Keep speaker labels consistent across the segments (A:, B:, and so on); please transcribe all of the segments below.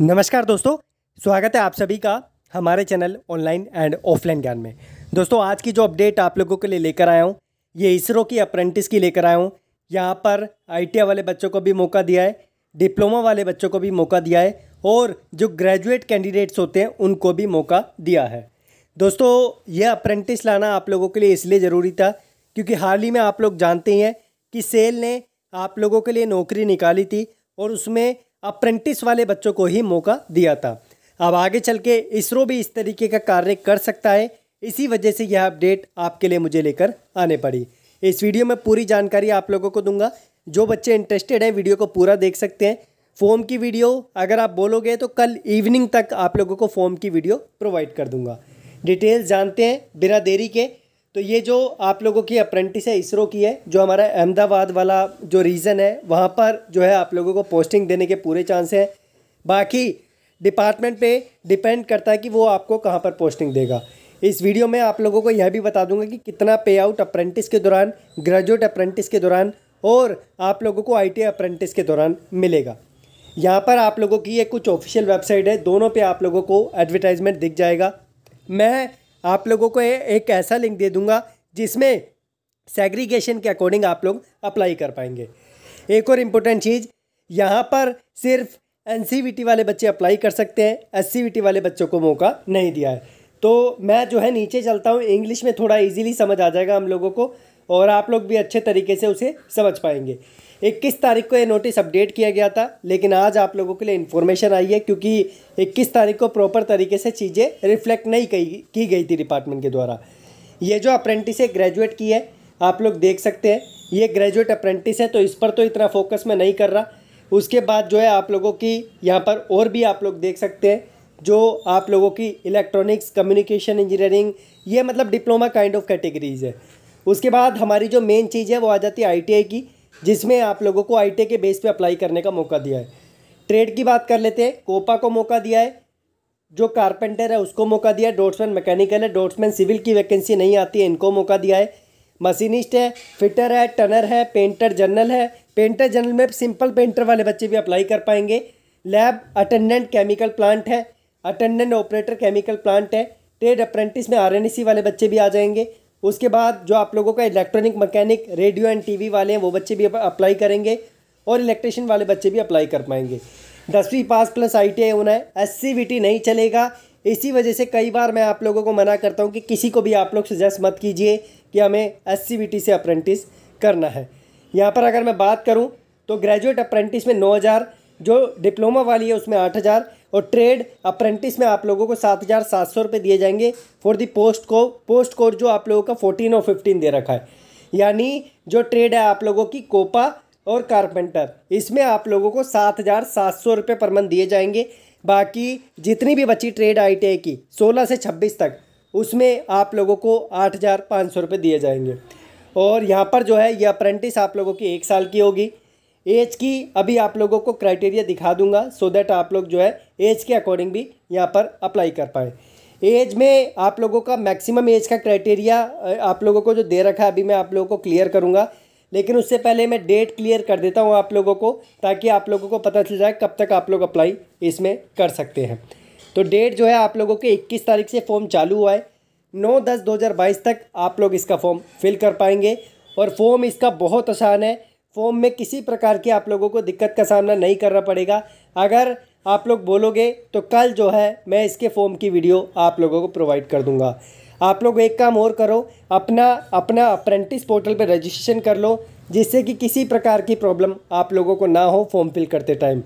A: नमस्कार दोस्तों स्वागत है आप सभी का हमारे चैनल ऑनलाइन एंड ऑफलाइन ज्ञान में दोस्तों आज की जो अपडेट आप लोगों के लिए लेकर आया हूँ ये इसरो की अप्रेंटिस की लेकर आया हूँ यहाँ पर आई वाले बच्चों को भी मौका दिया है डिप्लोमा वाले बच्चों को भी मौका दिया है और जो ग्रेजुएट कैंडिडेट्स होते हैं उनको भी मौका दिया है दोस्तों यह अप्रेंटिस लाना आप लोगों के लिए इसलिए ज़रूरी था क्योंकि हाल ही में आप लोग जानते ही हैं कि सेल ने आप लोगों के लिए नौकरी निकाली थी और उसमें अप्रेंटिस वाले बच्चों को ही मौका दिया था अब आगे चल के इसरो भी इस तरीके का कार्य कर सकता है इसी वजह से यह अपडेट आपके लिए मुझे लेकर आने पड़ी इस वीडियो में पूरी जानकारी आप लोगों को दूंगा जो बच्चे इंटरेस्टेड हैं वीडियो को पूरा देख सकते हैं फॉर्म की वीडियो अगर आप बोलोगे तो कल इवनिंग तक आप लोगों को फॉर्म की वीडियो प्रोवाइड कर दूंगा डिटेल्स जानते हैं बिना देरी के तो ये जो आप लोगों की अप्रेंटिस है इसरो की है जो हमारा अहमदाबाद वाला जो रीज़न है वहाँ पर जो है आप लोगों को पोस्टिंग देने के पूरे चांस हैं बाकी डिपार्टमेंट पे डिपेंड करता है कि वो आपको कहाँ पर पोस्टिंग देगा इस वीडियो में आप लोगों को यह भी बता दूंगा कि कितना पे आउट अप्रेंटिस के दौरान ग्रेजुएट अप्रेंटिस के दौरान और आप लोगों को आई अप्रेंटिस के दौरान मिलेगा यहाँ पर आप लोगों की ये कुछ ऑफिशियल वेबसाइट है दोनों पर आप लोगों को एडवर्टाइजमेंट दिख जाएगा मैं आप लोगों को एक ऐसा लिंक दे दूंगा जिसमें सेग्रीगेशन के अकॉर्डिंग आप लोग अप्लाई कर पाएंगे एक और इम्पोर्टेंट चीज़ यहाँ पर सिर्फ एन वाले बच्चे अप्लाई कर सकते हैं एस वाले बच्चों को मौका नहीं दिया है तो मैं जो है नीचे चलता हूँ इंग्लिश में थोड़ा इजीली समझ आ जाएगा हम लोगों को और आप लोग भी अच्छे तरीके से उसे समझ पाएंगे इक्कीस तारीख को ये नोटिस अपडेट किया गया था लेकिन आज आप लोगों के लिए इन्फॉर्मेशन आई है क्योंकि इक्कीस तारीख को प्रॉपर तरीके से चीज़ें रिफ्लेक्ट नहीं की, की गई थी डिपार्टमेंट के द्वारा ये जो अप्रेंटिस है ग्रेजुएट की है आप लोग देख सकते हैं ये ग्रेजुएट अप्रेंटिस है तो इस पर तो इतना फोकस मैं नहीं कर रहा उसके बाद जो है आप लोगों की यहाँ पर और भी आप लोग देख सकते हैं जो आप लोगों की इलेक्ट्रॉनिक्स कम्युनिकेशन इंजीनियरिंग ये मतलब डिप्लोमा काइंड ऑफ कैटेगरीज है उसके बाद हमारी जो मेन चीज़ है वो आ जाती है आईटीआई की जिसमें आप लोगों को आई के बेस पे अप्लाई करने का मौका दिया है ट्रेड की बात कर लेते हैं कोपा को मौका दिया है जो कारपेंटर है उसको मौका दिया है डोट्समैन मैकेनिकल है डोट्समैन सिविल की वैकेंसी नहीं आती है इनको मौका दिया है मशीनिस्ट है फिटर है टनर है पेंटर जनरल है पेंटर जनरल में सिंपल पेंटर वाले बच्चे भी अप्लाई कर पाएंगे लैब अटेंडेंट केमिकल प्लांट है अटेंडेंट ऑपरेटर केमिकल प्लांट है ट्रेड अप्रेंटिस में आर वाले बच्चे भी आ जाएंगे उसके बाद जो आप लोगों का electronic mechanic radio and TV वाले हैं वो बच्चे भी अप्लाई करेंगे और इलेक्ट्रिशियन वाले बच्चे भी अप्लाई कर पाएंगे दसवीं पास प्लस आई होना है एस नहीं चलेगा इसी वजह से कई बार मैं आप लोगों को मना करता हूँ कि किसी को भी आप लोग सजेस्ट मत कीजिए कि हमें एस से अप्रेंटिस करना है यहाँ पर अगर मैं बात करूँ तो ग्रेजुएट अप्रेंटिस में नौ हज़ार जो डिप्लोमा वाली है उसमें आठ हज़ार और ट्रेड अप्रेंटिस में आप लोगों को सात हज़ार सात सौ रुपये दिए जाएंगे फॉर दी पोस्ट को पोस्ट कोर्स जो आप लोगों का फोर्टीन और फिफ्टीन दे रखा है यानी जो ट्रेड है आप लोगों की कोपा और कारपेंटर इसमें आप लोगों को सात हज़ार सात सौ रुपये पर मंथ दिए जाएंगे बाकी जितनी भी बची ट्रेड आई की सोलह से छब्बीस तक उसमें आप लोगों को आठ हज़ार पाँच सौ रुपये दिए जाएंगे और यहाँ पर जो है ये अप्रेंटिस आप लोगों की एक साल की होगी एज की अभी आप लोगों को क्राइटेरिया दिखा दूंगा सो so दैट आप लोग जो है एज के अकॉर्डिंग भी यहाँ पर अप्लाई कर पाए एज में आप लोगों का मैक्सिमम एज का क्राइटेरिया आप लोगों को जो दे रखा है अभी मैं आप लोगों को क्लियर करूँगा लेकिन उससे पहले मैं डेट क्लियर कर देता हूँ आप लोगों को ताकि आप लोगों को पता चल जाए कब तक आप लोग अप्लाई इसमें कर सकते हैं तो डेट जो है आप लोगों के 21 तारीख से फॉर्म चालू हुआ है नौ दस दो तक आप लोग इसका फॉर्म फिल कर पाएंगे और फॉर्म इसका बहुत आसान है फॉर्म में किसी प्रकार की आप लोगों को दिक्कत का सामना नहीं करना पड़ेगा अगर आप लोग बोलोगे तो कल जो है मैं इसके फॉर्म की वीडियो आप लोगों को प्रोवाइड कर दूंगा आप लोग एक काम और करो अपना अपना अप्रेंटिस पोर्टल पर रजिस्ट्रेशन कर लो जिससे कि किसी प्रकार की प्रॉब्लम आप लोगों को ना हो फॉर्म फिल करते टाइम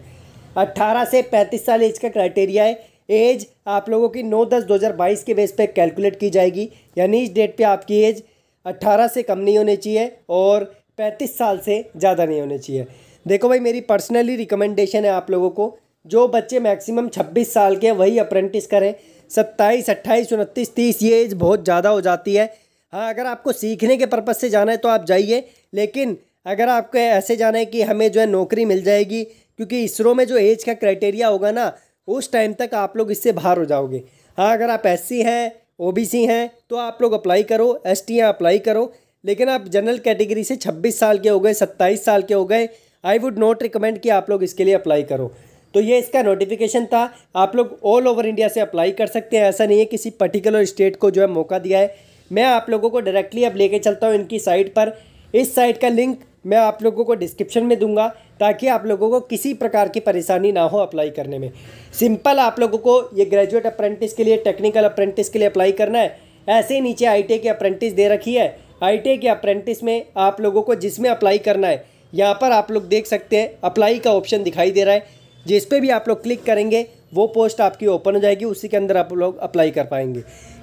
A: 18 से 35 साल एज का क्राइटेरिया है एज आप लोगों की 9 दस 2022 के बेस पे कैलकुलेट की जाएगी यानी इस डेट पे आपकी एज 18 से कम नहीं होनी चाहिए और पैंतीस साल से ज़्यादा नहीं होने चाहिए देखो भाई मेरी पर्सनली रिकमेंडेशन है आप लोगों को जो बच्चे मैक्सिमम छब्बीस साल के वही अप्रेंटिस करें सत्ताईस अट्ठाईस उनतीस तीस ये एज बहुत ज़्यादा हो जाती है हाँ अगर आपको सीखने के पर्पज़ से जाना है तो आप जाइए लेकिन अगर आपको ऐसे जाना है कि हमें जो है नौकरी मिल जाएगी क्योंकि इसरो में जो एज का क्राइटेरिया होगा ना उस टाइम तक आप लोग इससे बाहर हो जाओगे हाँ अगर आप एस हैं ओ हैं तो आप लोग अप्लाई करो एस अप्लाई करो लेकिन आप जनरल कैटेगरी से छब्बीस साल के हो गए सत्ताईस साल के हो गए आई वुड नॉट रिकमेंड कि आप लोग इसके लिए अप्लाई करो तो ये इसका नोटिफिकेशन था आप लोग ऑल ओवर इंडिया से अप्लाई कर सकते हैं ऐसा नहीं है किसी पर्टिकुलर स्टेट को जो है मौका दिया है मैं आप लोगों को डायरेक्टली अब लेके चलता हूँ इनकी साइट पर इस साइट का लिंक मैं आप लोगों को डिस्क्रिप्शन में दूंगा ताकि आप लोगों को किसी प्रकार की परेशानी ना हो अप्लाई करने में सिंपल आप लोगों को ये ग्रेजुएट अप्रेंटिस के लिए टेक्निकल अप्रेंटिस के लिए अप्लाई करना है ऐसे ही नीचे आई के अप्रेंटिस दे रखी है आई के अप्रेंटिस में आप लोगों को जिसमें अप्लाई करना है यहाँ पर आप लोग देख सकते हैं अप्लाई का ऑप्शन दिखाई दे रहा है जिस पे भी आप लोग क्लिक करेंगे वो पोस्ट आपकी ओपन हो जाएगी उसी के अंदर आप लोग अप्लाई कर पाएंगे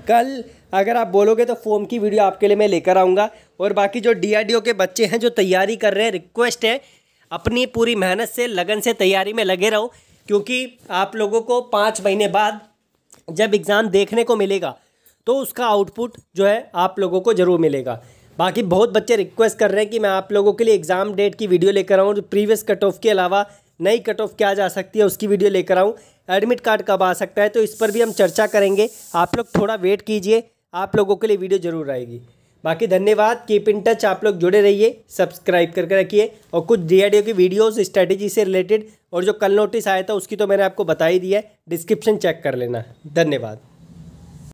A: कल अगर आप बोलोगे तो फॉर्म की वीडियो आपके लिए मैं लेकर आऊँगा और बाकी जो डी के बच्चे हैं जो तैयारी कर रहे हैं रिक्वेस्ट है अपनी पूरी मेहनत से लगन से तैयारी में लगे रहो क्योंकि आप लोगों को पाँच महीने बाद जब एग्ज़ाम देखने को मिलेगा तो उसका आउटपुट जो है आप लोगों को ज़रूर मिलेगा बाकी बहुत बच्चे रिक्वेस्ट कर रहे हैं कि मैं आप लोगों के लिए एग्ज़ाम डेट की वीडियो लेकर आऊँ जो प्रीवियस कट ऑफ के अलावा नई कट ऑफ क्या जा सकती है उसकी वीडियो लेकर आऊँ एडमिट कार्ड कब आ सकता है तो इस पर भी हम चर्चा करेंगे आप लोग थोड़ा वेट कीजिए आप लोगों के लिए वीडियो ज़रूर आएगी बाकी धन्यवाद कीप इन टच आप लोग जुड़े रहिए सब्सक्राइब करके रखिए और कुछ डी की वीडियोस स्ट्रैटेजी से रिलेटेड और जो कल नोटिस आया था उसकी तो मैंने आपको बता ही दिया है डिस्क्रिप्शन चेक कर लेना धन्यवाद